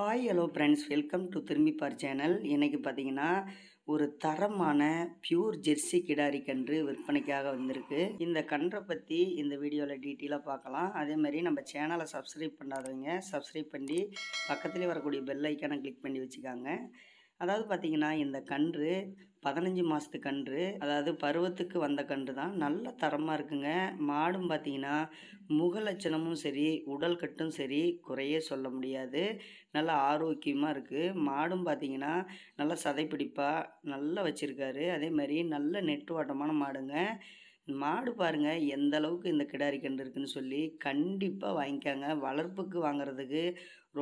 hi hello friends welcome to திரும்பிப்பார் channel இன்றைக்கி பார்த்தீங்கன்னா ஒரு தரமான பியூர் ஜெர்சி கிடாரி கன்று விற்பனைக்காக வந்திருக்கு இந்த கன்றை பற்றி இந்த வீடியோவில் டீட்டெயிலாக பார்க்கலாம் அதேமாதிரி நம்ம சேனலை சப்ஸ்கிரைப் பண்ணாதவங்க சப்ஸ்கிரைப் பண்ணி பக்கத்துலேயே வரக்கூடிய பெல் ஐக்கானை கிளிக் பண்ணி வச்சுக்காங்க அதாவது பார்த்திங்கன்னா இந்த கன்று பதினஞ்சு மாதத்து கன்று அதாவது பருவத்துக்கு வந்த கன்று தான் நல்ல தரமாக இருக்குங்க மாடும் பார்த்திங்கன்னா முகலட்சணமும் சரி உடல் கட்டும் சரி குறைய சொல்ல முடியாது நல்லா ஆரோக்கியமாக இருக்குது மாடும் பார்த்திங்கன்னா நல்லா சதைப்பிடிப்பாக நல்லா வச்சுருக்காரு அதே மாதிரி நல்ல நெட்டுவாட்டமான மாடுங்க மாடு பாருங்கள் எந்த அளவுக்கு இந்த கிடாரி கன்று இருக்குன்னு சொல்லி கண்டிப்பாக வாங்கிக்காங்க வளர்ப்புக்கு வாங்குறதுக்கு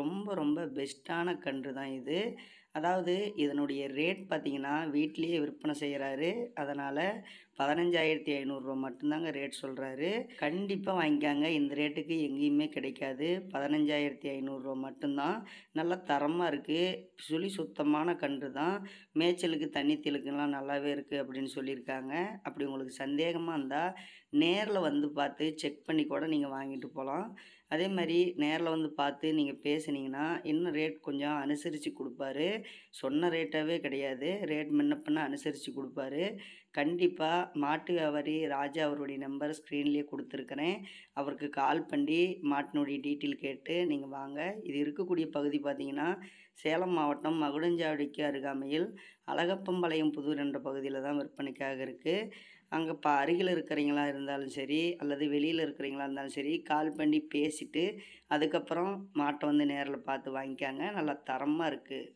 ரொம்ப ரொம்ப பெஸ்ட்டான கன்று தான் இது அதாவது இதனுடைய ரேட் பார்த்திங்கன்னா வீட்லேயே விற்பனை செய்கிறாரு அதனால் பதினஞ்சாயிரத்தி ஐநூறுரூவா மட்டும்தாங்க ரேட் சொல்கிறாரு கண்டிப்பாக வாங்கிக்காங்க இந்த ரேட்டுக்கு எங்கேயுமே கிடைக்காது பதினஞ்சாயிரத்தி ஐநூறுரூவா மட்டும்தான் நல்லா தரமாக இருக்குது சுழி சுத்தமான கன்று தான் மேய்ச்சலுக்கு தண்ணி திலுக்குலாம் நல்லாவே இருக்குது அப்படின்னு சொல்லியிருக்காங்க அப்படி உங்களுக்கு சந்தேகமாக இருந்தால் நேரில் வந்து பார்த்து செக் பண்ணி கூட நீங்கள் வாங்கிட்டு போகலாம் அதே மாதிரி நேரில் வந்து பார்த்து நீங்கள் பேசுனீங்கன்னா இன்னும் ரேட் கொஞ்சம் அனுசரித்து கொடுப்பாரு சொன்ன ரேட்டாகவே கிடையாது ரேட் முன்னப்பண்ண அனுசரித்து கொடுப்பாரு கண்டிப்பாக மாட்டு வியாபாரி ராஜா அவருடைய நம்பர் ஸ்க்ரீன்லேயே கொடுத்துருக்குறேன் அவருக்கு கால் பண்ணி மாட்டினுடைய டீட்டெயில் கேட்டு நீங்கள் வாங்க இது இருக்கக்கூடிய பகுதி பார்த்தீங்கன்னா சேலம் மாவட்டம் மகுடஞ்சாவடிக்கு அருகாமையில் அழகப்பம்பாளையம் புதூர் என்ற பகுதியில் தான் விற்பனைக்காக இருக்குது அங்கே இப்போ அருகில் இருக்கிறீங்களா இருந்தாலும் சரி அல்லது வெளியில் இருக்கிறீங்களா இருந்தாலும் சரி கால் பண்ணி பேசிவிட்டு அதுக்கப்புறம் மாட்டை வந்து நேரில் பார்த்து வாங்கிக்கோங்க நல்லா தரமாக இருக்குது